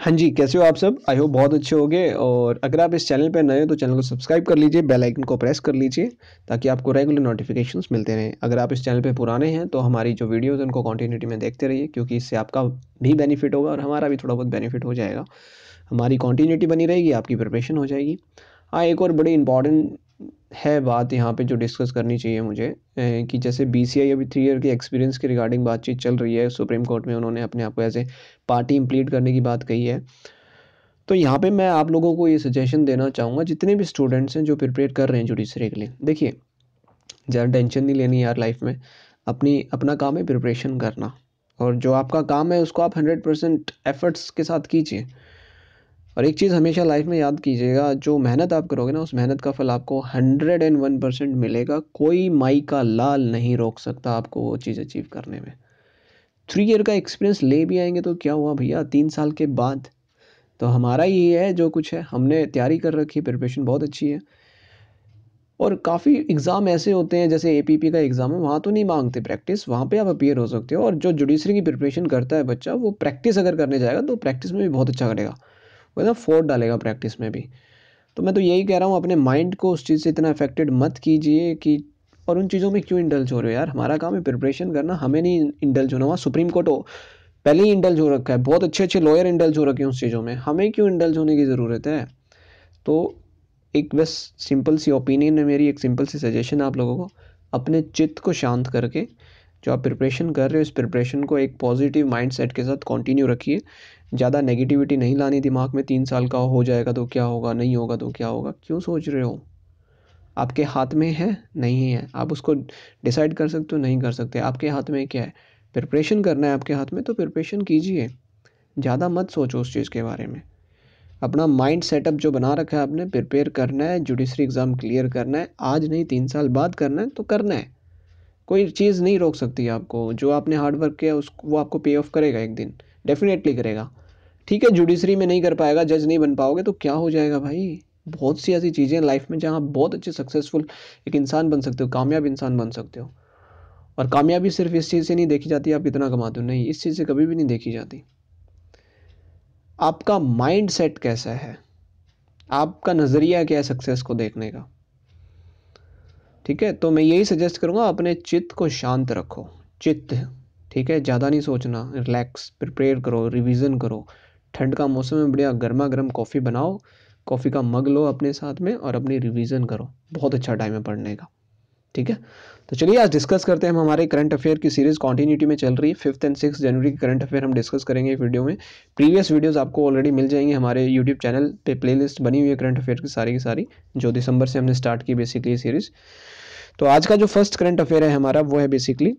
हाँ जी कैसे हो आप सब आई होप बहुत अच्छे होंगे और अगर आप इस चैनल पर नए हो तो चैनल को सब्सक्राइब कर लीजिए बेल आइकन को प्रेस कर लीजिए ताकि आपको रेगुलर नोटिफिकेशंस मिलते रहें अगर आप इस चैनल पर पुराने हैं तो हमारी जो वीडियोज़ हैं उनको कॉन्टीन्यूटी में देखते रहिए क्योंकि इससे आपका भी बेनिफिट होगा और हमारा भी थोड़ा बहुत बेनिफिट हो जाएगा हमारी कॉन्टीन्यूटी बनी रहेगी आपकी प्रिपरेशन हो जाएगी हाँ एक और बड़ी इंपॉर्टेंट है बात यहाँ पे जो डिस्कस करनी चाहिए मुझे कि जैसे आई अभी थ्री ईयर के एक्सपीरियंस के रिगार्डिंग बातचीत चल रही है सुप्रीम कोर्ट में उन्होंने अपने आप को ऐसे पार्टी इम्प्लीट करने की बात कही है तो यहाँ पे मैं आप लोगों को ये सजेशन देना चाहूँगा जितने भी स्टूडेंट्स हैं जो प्रिपेयर कर रहे हैं जुडिशरी के लिए देखिए ज़्यादा टेंशन नहीं लेनी यार लाइफ में अपनी अपना काम है प्रिपरेशन करना और जो आपका काम है उसको आप हंड्रेड परसेंट एफर्ट्स के साथ कीजिए और एक चीज़ हमेशा लाइफ में याद कीजिएगा जो मेहनत आप करोगे ना उस मेहनत का फल आपको हंड्रेड एंड वन परसेंट मिलेगा कोई माई का लाल नहीं रोक सकता आपको वो चीज़ अचीव करने में थ्री ईयर का एक्सपीरियंस ले भी आएंगे तो क्या हुआ भैया तीन साल के बाद तो हमारा ही है जो कुछ है हमने तैयारी कर रखी है प्रिपरेशन बहुत अच्छी है और काफ़ी एग्ज़ाम ऐसे होते हैं जैसे ए का एग्ज़ाम है वहाँ तो नहीं मांगते प्रैक्टिस वहाँ पे आप अपीयर हो सकते हो और जो जुडिशरी की प्रिपरेशन करता है बच्चा वो प्रैक्टिस अगर करने जाएगा तो प्रैक्टिस में भी बहुत अच्छा करेगा वो मतलब फोर्ट डालेगा प्रैक्टिस में भी तो मैं तो यही कह रहा हूँ अपने माइंड को उस चीज़ से इतना अफेक्टेड मत कीजिए कि और उन चीज़ों में क्यों इंडल्ज हो रहे हो यार हमारा काम है प्रिपरेशन करना हमें नहीं इंडल्ज होना वहाँ सुप्रीम कोर्ट हो पहले ही इंडल्ज हो रखा है बहुत अच्छे अच्छे लॉयर इंडल्ज हो रखे हैं उस चीज़ों में हमें क्यों इंडल्ज होने की ज़रूरत है तो एक बस सिंपल सी ओपिनियन है मेरी एक सिंपल सी सजेशन आप लोगों को अपने चित्त को शांत करके जो आप प्रिपरेशन कर रहे हो इस प्रिपरेशन को एक पॉजिटिव माइंड सेट के साथ कंटिन्यू रखिए ज़्यादा नेगेटिविटी नहीं लानी दिमाग में तीन साल का हो जाएगा तो क्या होगा नहीं होगा तो क्या होगा क्यों सोच रहे हो आपके हाथ में है नहीं है आप उसको डिसाइड कर सकते हो नहीं कर सकते आपके हाथ में क्या है प्रिपरेशन करना है आपके हाथ में तो प्रिपरेशन कीजिए ज़्यादा मत सोचो उस चीज़ के बारे में अपना माइंड सेटअप जो बना रखा है आपने प्रिपेयर करना है जुडिशरी एग्ज़ाम क्लियर करना है आज नहीं तीन साल बाद करना है तो करना है कोई चीज़ नहीं रोक सकती आपको जो आपने हार्डवर्क किया उस वो आपको पे ऑफ करेगा एक दिन डेफिनेटली करेगा ठीक है जुडिशरी में नहीं कर पाएगा जज नहीं बन पाओगे तो क्या हो जाएगा भाई बहुत सी ऐसी चीज़ें लाइफ में जहाँ बहुत अच्छे सक्सेसफुल एक इंसान बन सकते हो कामयाब इंसान बन सकते हो और कामयाबी सिर्फ इस चीज़ से नहीं देखी जाती आप कितना कमाते हो नहीं इस चीज़ से कभी भी नहीं देखी जाती आपका माइंड सेट कैसा है आपका नज़रिया क्या है सक्सेस को देखने का ठीक है तो मैं यही सजेस्ट करूँगा अपने चित्त को शांत रखो चित्त ठीक है ज़्यादा नहीं सोचना रिलैक्स प्रिपेयर करो रिविजन करो ठंड का मौसम है बढ़िया गर्मा गर्म कॉफ़ी बनाओ कॉफ़ी का मग लो अपने साथ में और अपनी रिवीजन करो बहुत अच्छा टाइम है पढ़ने का ठीक है तो चलिए आज डिस्कस करते हैं हम हमारे करंट अफेयर की सीरीज़ कॉन्टीन्यूटी में चल रही है फिफ्थ एंड सिक्स जनवरी के करंट अफेयर हम डिस्कस करेंगे वीडियो में प्रीवियस वीडियोस आपको ऑलरेडी मिल जाएंगे हमारे यूट्यूब चैनल पे प्लेलिस्ट बनी हुई है करंट अफेयर की सारी की सारी जो दिसंबर से हमने स्टार्ट की बेसिकली सीरीज़ तो आज का जो फर्स्ट करंट अफेयर है हमारा वो है basically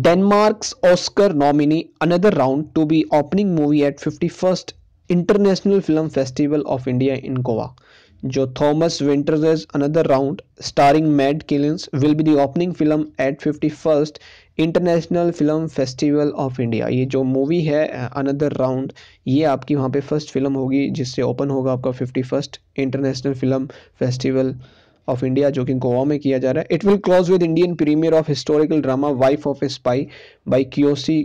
Denmark's Oscar nominee Another Round to be opening movie at 51st International Film Festival of India in Goa. जो Thomas Vinterberg another round starring Mads किलिंस will be the opening film at fifty first international film festival of India ये जो movie है another round ये आपकी वहाँ पे first film होगी जिससे ओपन होगा आपका fifty first international film festival of India जो कि गोवा में किया जा रहा है it will close with Indian premiere of historical drama wife of a spy by Kiyoshi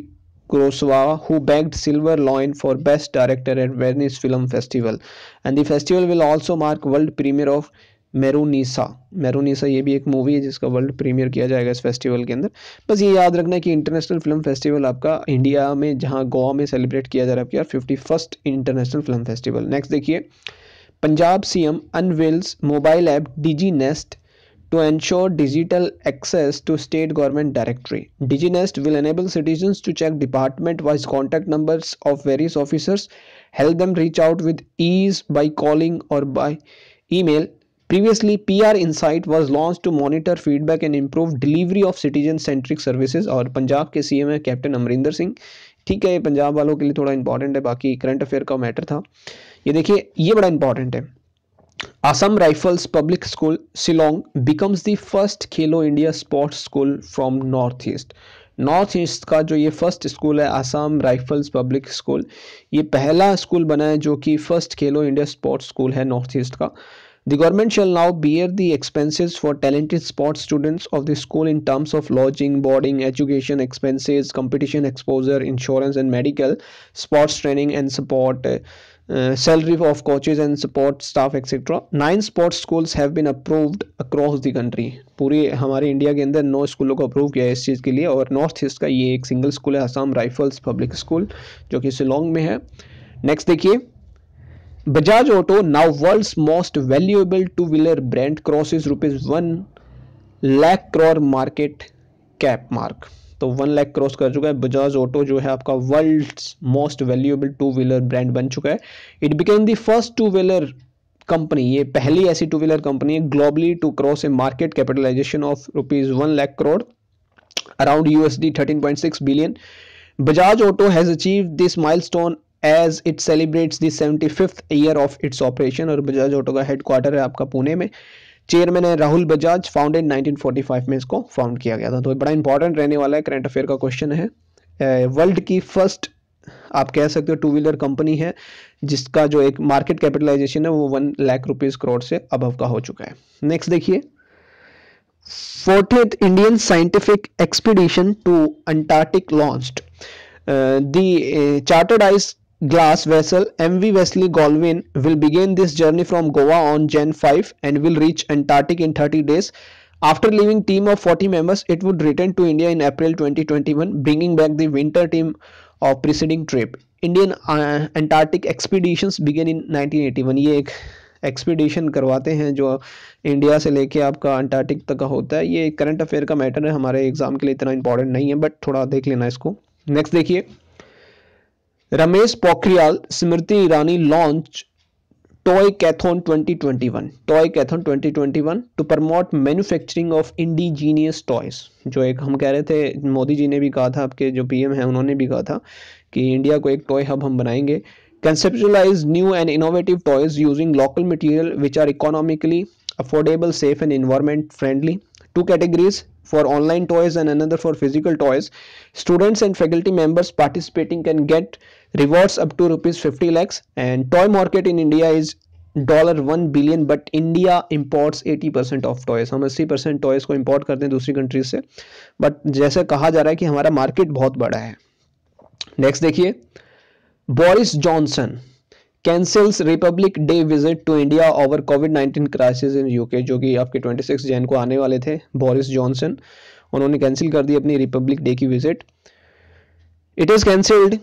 Kurosawa who bagged silver lion for best director at Venice film festival and the festival will also mark world premiere of Mehrunisa Mehrunisa ये भी एक movie है जिसका world premiere किया जाएगा इस festival के अंदर बस ये याद रखना है कि इंटरनेशनल फिल्म फेस्टिवल आपका इंडिया में जहाँ गोवा में सेलिब्रेट किया जा रहा है यार fifty first international film festival next देखिए Punjab CM unveils mobile app DigiNest to ensure digital access to state government directory. DigiNest will enable citizens to check department-wise contact numbers of various officers, help them reach out with ease by calling or by email. Previously, PR Insight was launched to monitor feedback and improve delivery of citizen-centric services. और पंजाब के CM है captain Amarinder Singh ठीक है ये पंजाब वालों के लिए थोड़ा इंपॉर्टेंट है बाकी करंट अफेयर का मैटर था ये देखिए ये बड़ा इंपॉर्टेंट है Rifles Public School Shillong becomes the first Khelo India sports school from North East North East का जो ये फर्स्ट स्कूल है आसाम राइफल्स पब्लिक स्कूल ये पहला स्कूल बना है जो कि first Khelo India sports school है नॉर्थ ईस्ट का the government shall now bear the expenses for talented sports students of the school in terms of lodging boarding education expenses competition exposure insurance and medical sports training and support uh, salary of coaches and support staff etc. Nine sports schools have been approved across the country. पूरी हमारे India के अंदर नौ स्कूलों को approve किया है इस चीज़ के लिए और नॉर्थ ईस्ट का ये एक सिंगल स्कूल है आसाम राइफल्स पब्लिक स्कूल जो कि सिलोंग में है नेक्स्ट देखिए Bajaj Auto now world's most valuable two wheeler brand crosses rupees one lakh crore market cap mark तो वन लैख क्रॉस कर चुका है बजाज ऑटो जो है आपका world most valuable two wheeler brand बन चुका है it became the first two wheeler company ये पहली ऐसी टू व्हीलर कंपनी है globally to cross a market capitalisation of rupees one lakh crore around USD six billion Bajaj Auto has achieve this milestone as it celebrates the seventy fifth year of its operation और Bajaj auto का headquarter है आपका पुणे में chairman है Rahul Bajaj founded 1945 में इसको found किया गया था तो बड़ा इंपॉर्टेंट रहने वाला है करंट अफेयर का क्वेश्चन है वर्ल्ड की फर्स्ट आप कह सकते हो टू व्हीलर कंपनी है जिसका जो एक मार्केट कैपिटलाइजेशन है वो वन लाख रुपीज करोड़ से अबव का हो चुका है नेक्स्ट देखिए fortieth Indian scientific expedition to Antarctic launched the chartered ice glass vessel MV Wesley Golwin will begin this journey from Goa on Jan 5 and will reach Antarctic in 30 days. After leaving team of 40 members, it would return to India in April 2021, bringing back the winter team of preceding trip. Indian uh, Antarctic expeditions began in 1981. ye ek expedition करवाते हैं जो India से लेके आपका Antarctic तक का होता है ये करंट अफेयर का मैटर है हमारे एग्ज़ाम के लिए इतना इंपॉर्टेंट नहीं है बट थोड़ा देख लेना इसको नेक्स्ट देखिए Ramesh Pokhriyal Smriti Irani launch toycathon 2021 toycathon 2021 to promote manufacturing of indigenous toys जो एक हम कह रहे थे मोदी जी ने भी कहा था आपके जो पीएम है उन्होंने भी कहा था कि इंडिया को एक टॉय हब हम बनाएंगे conceptualise new and innovative toys using local material which are economically affordable safe and environment friendly two categories for online toys and another for physical toys students and faculty members participating can get rewards up to rupees 50 lakhs and toy market in india is dollar one billion but India imports eighty percent of toys हम अस्सी percent toys को import करते हैं दूसरी countries से but जैसे कहा जा रहा है कि हमारा मार्केट बहुत बड़ा है नेक्स्ट देखिए Boris Johnson cancels Republic Day visit to India over Covid nineteen crisis in UK जो कि आपके सिक्स जैन को आने वाले थे बोरिस जॉनसन उन्होंने कैंसिल कर दी अपनी रिपब्लिक डे की visit it is cancelled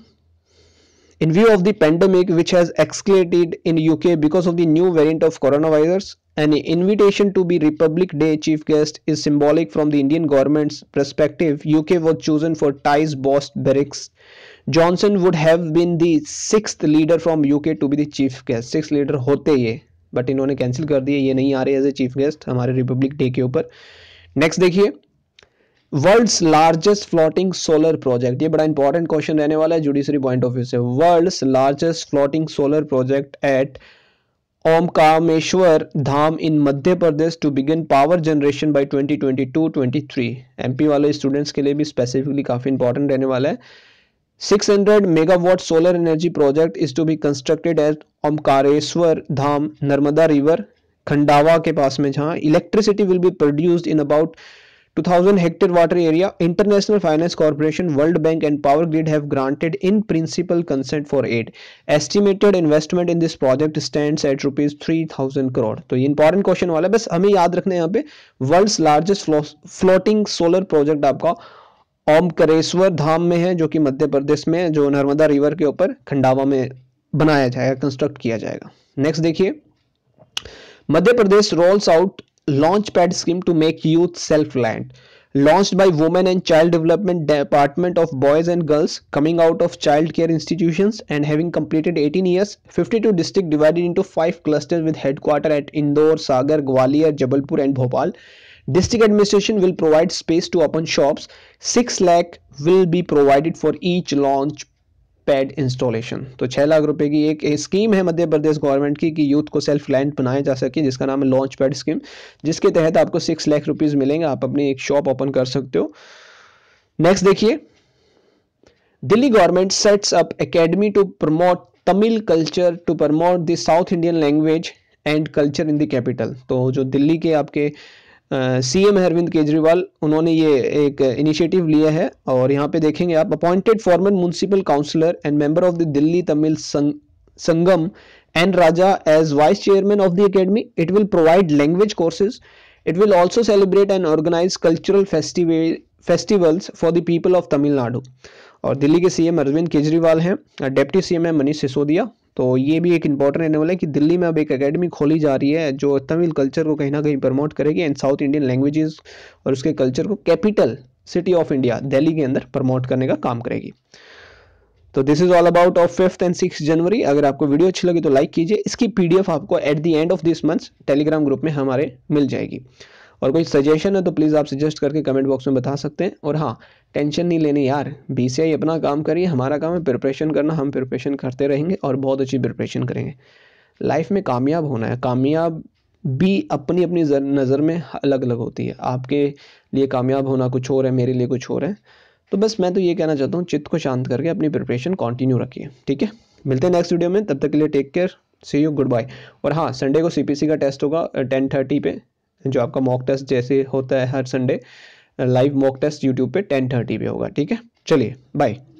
In view of the pandemic which has escalated in UK because of the new variant of coronavirus, an invitation to be Republic Day chief guest is symbolic from the Indian government's perspective. UK was chosen for ties boss Barracks. Johnson would have been the sixth leader from UK to be the chief guest. Sixth leader hote ye but इन्होंने cancel कर दिए ये नहीं आ रहे as a chief guest हमारे Republic Day के ऊपर नेक्स्ट देखिए world's largest floating solar project ये बड़ा इंपॉर्टेंट क्वेश्चन रहने वाला है जुडिशरी पॉइंट ऑफ व्यू से world's largest floating solar project at Omkareshwar Dham in Madhya Pradesh to begin power generation by 2022-23 MP वाले स्टूडेंट्स के लिए भी स्पेसिफिकली काफ़ी इंपॉर्टेंट रहने वाला है 600 megawatt solar energy project is to be constructed at Omkareshwar Dham Narmada river Khandwa के पास में जहां electricity will be produced in about 2000 hectare water area International Finance Corporation World Bank and Power Grid have granted in principle consent for an estimated investment in this project stand at rupees three thousand crore तो ये important question वाला है बस हमें याद रखना है यहाँ पे world largest floating solar project आपका ओमकरेश्वर धाम में है जो कि मध्य प्रदेश में जो नर्मदा रिवर के ऊपर खंडावा में बनाया जाएगा कंस्ट्रक्ट किया जाएगा नेक्स्ट देखिए Madhya Pradesh rolls out launchpad scheme to make youth self-reliant launched by women and child development department of boys and girls coming out of child care institutions and having completed 18 years 52 district divided into 5 clusters with headquarter at indore sagar gwalior jabalpur and bhopal district administration will provide space to open shops 6 lakh will be provided for each launch pad installation तो छः लाख रुपए की एक, scheme है मध्य प्रदेश government की कि youth को self land बनाया जा सके जिसका नाम है लॉन्च पैड स्कीम जिसके तहत आपको सिक्स लाख रुपीज़ मिलेंगे आप अपनी एक शॉप ओपन कर सकते हो नेक्स्ट देखिए Delhi government sets up academy to promote Tamil culture to promote the south Indian language and culture in the capital तो जो दिल्ली के आपके सीएम एम अरविंद केजरीवाल उन्होंने ये एक इनिशिएटिव लिया है और यहाँ पे देखेंगे आप appointed former municipal councillor and member of the Delhi Tamil Sangam and Raja as vice chairman of the academy it will provide language courses it will also celebrate and organise cultural festivals for the people of Tamil Nadu और दिल्ली के सी अरविंद केजरीवाल हैं deputy सी है मनीष सिसोदिया तो ये भी एक important animal है कि दिल्ली में अब एक अकेडमी खोली जा रही है जो तमिल कल्चर को कहीं ना कहीं प्रमोट करेगी एंड साउथ इंडियन लैंग्वेजेस और उसके कल्चर को capital city of India Delhi के अंदर प्रमोट करने का काम करेगी तो this is all about of fifth and six जनवरी अगर आपको वीडियो अच्छी लगी तो लाइक कीजिए इसकी पीडीएफ आपको at the end of this month Telegram group में हमारे मिल जाएगी और कोई सजेशन है तो प्लीज़ आप सजेस्ट करके कमेंट बॉक्स में बता सकते हैं और हाँ टेंशन नहीं लेनी यार बी अपना काम करिए हमारा काम है प्रिपरेशन करना हम प्रिपरेशन करते रहेंगे और बहुत अच्छी प्रिपरेशन करेंगे लाइफ में कामयाब होना है कामयाब भी अपनी अपनी नज़र में अलग अलग होती है आपके लिए कामयाब होना कुछ और है मेरे लिए कुछ और है तो बस मैं तो ये कहना चाहता हूँ चित्त को शांत करके अपनी प्रिपरेशन कंटिन्यू रखिए ठीक है मिलते हैं नेक्स्ट वीडियो में तब तक के लिए take care see you good bye और हाँ संडे को सीपीसी का टेस्ट होगा टेन थर्टी पे जो आपका मॉक टेस्ट जैसे होता है हर Sunday live mock test YouTube पे टेन थर्टी पे होगा ठीक है चलिए बाय